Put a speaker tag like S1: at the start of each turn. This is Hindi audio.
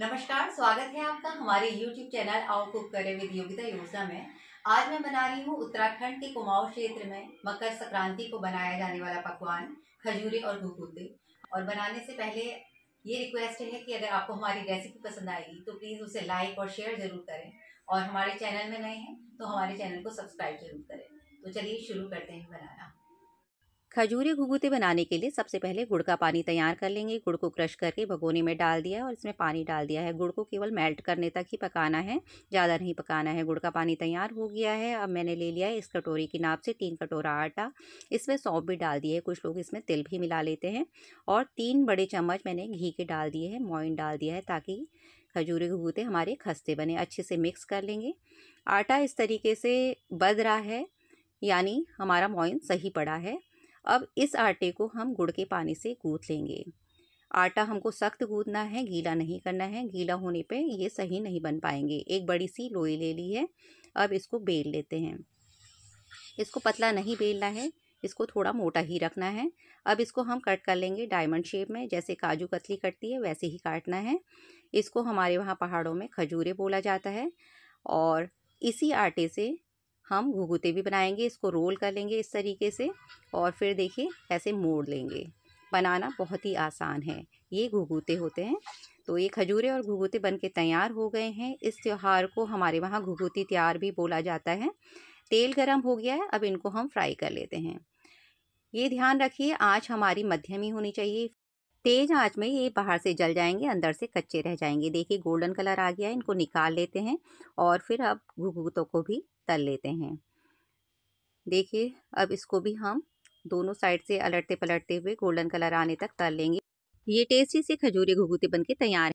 S1: नमस्कार स्वागत है आपका हमारे YouTube चैनल आउट कुक करे विद योगिता योजना में आज मैं बना रही हूँ उत्तराखंड के कुमाऊं क्षेत्र में मकर संक्रांति को बनाया जाने वाला पकवान खजूरे और घुकुते और बनाने से पहले ये रिक्वेस्ट है कि अगर आपको हमारी रेसिपी पसंद आएगी तो प्लीज़ उसे लाइक और शेयर जरूर करें और हमारे चैनल में नए हैं तो हमारे चैनल को सब्सक्राइब जरूर करें तो चलिए शुरू करते हैं बनाना खजूरे घुघुते बनाने के लिए सबसे पहले गुड़ का पानी तैयार कर लेंगे गुड़ को क्रश करके भगोने में डाल दिया और इसमें पानी डाल दिया है गुड़ को केवल मेल्ट करने तक ही पकाना है ज़्यादा नहीं पकाना है गुड़ का पानी तैयार हो गया है अब मैंने ले लिया है इस कटोरी की नाप से तीन कटोरा आटा इसमें सौंप भी डाल दिए है कुछ लोग इसमें तिल भी मिला लेते हैं और तीन बड़े चम्मच मैंने घी के डाल दिए हैं मोइन डाल दिया है ताकि खजूरे घूते हमारे खस्ते बने अच्छे से मिक्स कर लेंगे आटा इस तरीके से बध रहा है यानी हमारा मोइन सही पड़ा है अब इस आटे को हम गुड़ के पानी से गूँथ लेंगे आटा हमको सख्त गूँदना है गीला नहीं करना है गीला होने पे ये सही नहीं बन पाएंगे एक बड़ी सी लोई ले ली है अब इसको बेल लेते हैं इसको पतला नहीं बेलना है इसको थोड़ा मोटा ही रखना है अब इसको हम कट कर लेंगे डायमंड शेप में जैसे काजू कतली कटती है वैसे ही काटना है इसको हमारे वहाँ पहाड़ों में खजूरें बोला जाता है और इसी आटे से हम घुघुते भी बनाएंगे इसको रोल कर लेंगे इस तरीके से और फिर देखिए ऐसे मोड़ लेंगे बनाना बहुत ही आसान है ये घुघुते होते हैं तो ये खजूरे और घुघुते बन के तैयार हो गए हैं इस त्यौहार को हमारे वहाँ घुघुती त्यार भी बोला जाता है तेल गरम हो गया है अब इनको हम फ्राई कर लेते हैं ये ध्यान रखिए आज हमारी मध्यमी होनी चाहिए तेज आंच में ये बाहर से जल जाएंगे अंदर से कच्चे रह जाएंगे देखिए गोल्डन कलर आ गया है इनको निकाल लेते हैं और फिर अब घुघुतों को भी तल लेते हैं देखिए अब इसको भी हम दोनों साइड से अलटते पलटते हुए गोल्डन कलर आने तक तल लेंगे ये टेस्टी से खजूरी घुघुते बनके तैयार